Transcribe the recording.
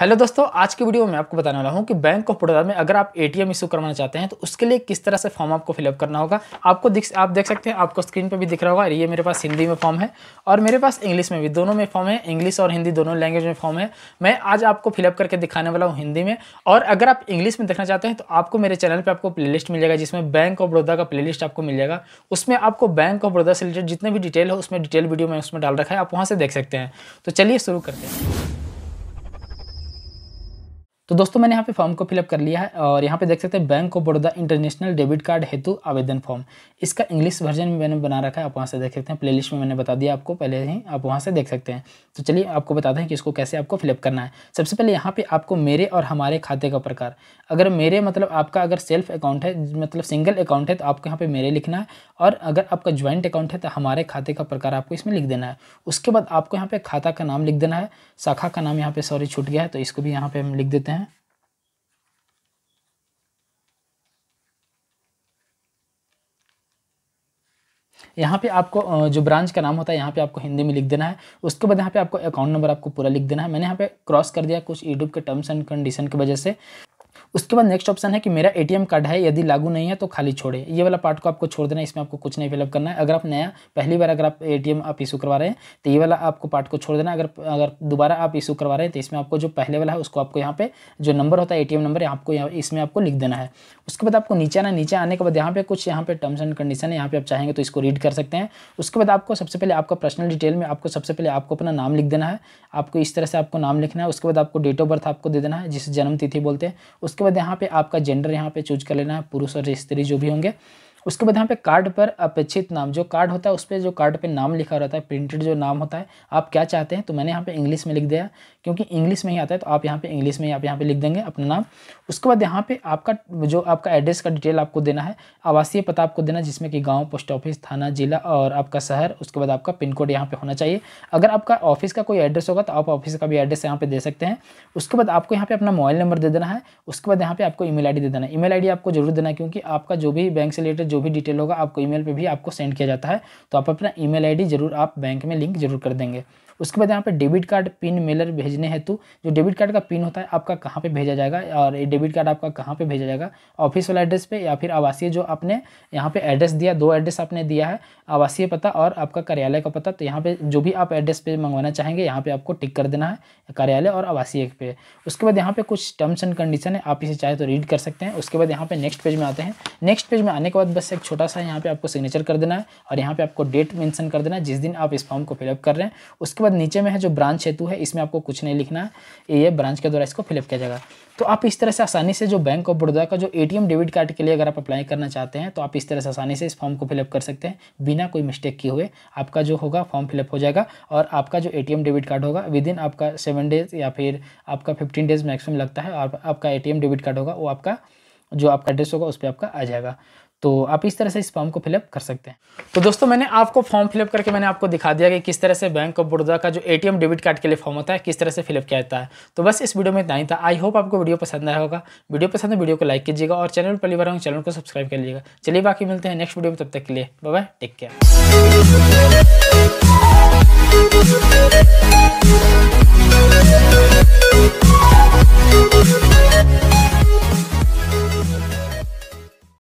hello दोस्तों आज की वीडियो में आपको बताने वाला हूँ कि बैंक ऑफ बड़ौदा में अगर आप एटीएम इशू करवाना चाहते हैं तो उसके लिए किस तरह से फॉर्म आपको फिलअप करना होगा आपको दिख आप देख सकते हैं आपको स्क्रीन पर भी दिख रहा होगा ये मेरे पास हिंदी में फॉर्म है और मेरे पास इंग्लिश में भी दोनों में फॉर्म है इंग्लिश और हिंदी दोनों लैंग्वेज में फॉर्म है मैं आज आपको फिलअप करके दिखाने वाला हूँ हिंदी में और अगर आप इंग्लिश में देखना चाहते हैं तो आपको मेरे चैनल पर आपको प्ले मिल जाएगा जिसमें बैंक ऑफ बड़ौदा का प्ले आपको मिल जाएगा उसमें आपको बैंक ऑफ बड़ौदा से रिलेटेड जितने भी डिटेल है उसमें डिटेल वीडियो मैं उसमें डाल रखा है आप वहाँ से देख सकते हैं तो चलिए शुरू करते हैं तो दोस्तों मैंने यहाँ पे फॉर्म को फिलअप कर लिया है और यहाँ पे देख सकते हैं Bank of Baroda international debit card हेतु आवेदन फॉर्म इसका इंग्लिश वर्जन में मैंने बना रखा है आप वहाँ से देख सकते हैं प्लेलिस्ट में मैंने बता दिया आपको पहले ही आप वहाँ से देख सकते हैं तो चलिए आपको बताते हैं कि इसको कैसे आपको फिलअप करना है सबसे पहले यहाँ पर आपको मेरे और हमारे खाते का प्रकार अगर मेरे मतलब आपका अगर सेल्फ अकाउंट है मतलब सिंगल अकाउंट है तो आपको यहाँ पर मेरे लिखना है और अगर आपका ज्वाइंट अकाउंट है तो हमारे खाते का प्रकार आपको इसमें लिख देना है उसके बाद आपको यहाँ पर खाता का नाम लिख देना है शाखा का नाम यहाँ पर सॉरी छूट गया है तो इसको भी यहाँ पर हम लिख देते हैं यहाँ पे आपको जो ब्रांच का नाम होता है यहाँ पे आपको हिंदी में लिख देना है उसके बाद यहाँ पे आपको अकाउंट नंबर आपको पूरा लिख देना है मैंने यहाँ पे क्रॉस कर दिया कुछ यूट्यूब के टर्म्स एंड कंडीशन की वजह से उसके बाद नेक्स्ट ऑप्शन है कि मेरा एटीएम कार्ड है यदि लागू नहीं है तो खाली छोड़े ये वाला पार्ट को आपको छोड़ देना है इसमें आपको कुछ नहीं फिलअप करना है अगर आप नया पहली बार अगर आप एटीएम आप इशू करवा रहे हैं तो ये वाला आपको पार्ट को छोड़ देना अगर अगर दोबारा आप इशू करवा रहे हैं तो इसमें आपको जो पहले वाला है उसको आपको यहाँ पे जो नंबर होता है ए नंबर है आपको यहाँ इसमें आपको लिख देना है उसके बाद आपको नीचे आना नीचे आने के बाद यहाँ पे कुछ यहाँ पे टर्म्स एंड कंडीशन है यहाँ पे आप चाहेंगे तो इसको रीड कर सकते हैं उसके बाद आपको सबसे पहले आपका पर्सनल डिटेल में आपको सबसे पहले आपको अपना नाम लिख देना है आपको इस तरह से आपको नाम लिखना है उसके बाद आपको डेट ऑफ बर्थ आपको दे देना है जिसे जन्म तिथि बोलते हैं उसके बाद यहाँ पे आपका जेंडर यहाँ पे चूज कर लेना है पुरुष और स्त्री जो भी होंगे उसके बाद यहाँ पे कार्ड पर अपेक्षित नाम जो कार्ड होता है उस पर जो कार्ड पे नाम लिखा रहता है प्रिंटेड जो नाम होता है आप क्या चाहते हैं तो मैंने यहाँ पे इंग्लिश में लिख दिया क्योंकि इंग्लिश में ही आता है तो आप यहाँ पे इंग्लिश में आप यहाँ पे लिख देंगे अपना नाम उसके बाद यहाँ पे आपका जो आपका एड्रेस का डिटेल आपको देना है आवासीय पता आपको देना जिसमें कि गाँव पोस्ट ऑफिस थाना जिला और आपका शहर उसके बाद आपका पिन कोड यहाँ पर होना चाहिए अगर आपका ऑफिस का कोई एड्रेस होगा तो आप ऑफिस का भी एड्रेस यहाँ पर दे सकते हैं उसके बाद आपको यहाँ पर अपना मोबाइल नंबर दे देना है उसके बाद यहाँ पर आपको ई आई दे देना है ई आई आपको जरूर देना है क्योंकि आपका जो भी बैंक से रिलेटेड जो भी डिटेल होगा आपको ईमेल पे भी आपको सेंड किया जाता है तो आप अपना ईमेल आईडी जरूर आप बैंक में लिंक जरूर कर देंगे उसके बाद यहाँ पे डेबिट कार्ड पिन मेलर भेजने हेतु तो जो डेबिट कार्ड का पिन होता है आपका कहाँ पे भेजा जाएगा और डेबिट कार्ड आपका कहाँ पे भेजा जाएगा ऑफिस वाला एड्रेस पे या फिर आवासीय जो आपने यहाँ पे एड्रेस दिया दो एड्रेस आपने दिया है आवासीय पता और आपका कार्यालय का पता तो यहाँ पे जो भी आप एड्रेस पे मंगवाना चाहेंगे यहाँ पे आपको टिक कर देना है कार्यालय और आवासीय पे उसके बाद यहाँ पे कुछ टर्म्स एंड कंडीशन है आप इसे चाहे तो रीड कर सकते हैं उसके बाद यहाँ पे नेक्स्ट पेज में आते हैं नेक्स्ट पेज में आने के बाद बस एड्रेस एक छोटा सा यहाँ पे आपको सिग्नेचर कर देना है और यहाँ पे आपको डेट मेंशन कर देना है जिस दिन आप इस फॉर्म को फिलअप कर रहे हैं उसके बाद नीचे में है जो ब्रांच हेतु है इसमें आपको कुछ नहीं लिखना है ये ब्रांच के द्वारा इसको फिलअप किया जाएगा तो आप इस तरह से आसानी से जो बैंक ऑफ बड़ौदा का जो ए डेबिट कार्ड के लिए अगर आप अप्लाई करना चाहते हैं तो आप इस तरह से आसानी से इस फॉर्म को फिलअप कर सकते हैं बिना कोई मिस्टेक किए हुए आपका जो होगा फॉर्म फिलअप हो जाएगा और आपका जो ए डेबिट कार्ड होगा विद इन आपका सेवन डेज या फिर आपका फिफ्टीन डेज मैक्सिमम लगता है और आपका ए डेबिट कार्ड होगा वो आपका जो आपका एड्रेस होगा उस पर आपका आ जाएगा तो आप इस तरह से इस फॉर्म को फिलअप कर सकते हैं तो दोस्तों मैंने आपको फॉर्म फिलअप करके मैंने आपको दिखा दिया कि किस तरह से बैंक ऑफ बड़ौदा का जो एटीएम डेबिट कार्ड के लिए फॉर्म होता है किस तरह से फिलअप किया जाता है तो बस इस वीडियो में इतना ही था आई होप आपको वीडियो पसंद आया होगा वीडियो पसंद है वीडियो को लाइक कीजिएगा और चैनल पर बार चैनल को सब्सक्राइब कर लीजिएगा चलिए बाकी मिलते हैं नेक्स्ट वीडियो में तब तक के लिए बाय टेक केयर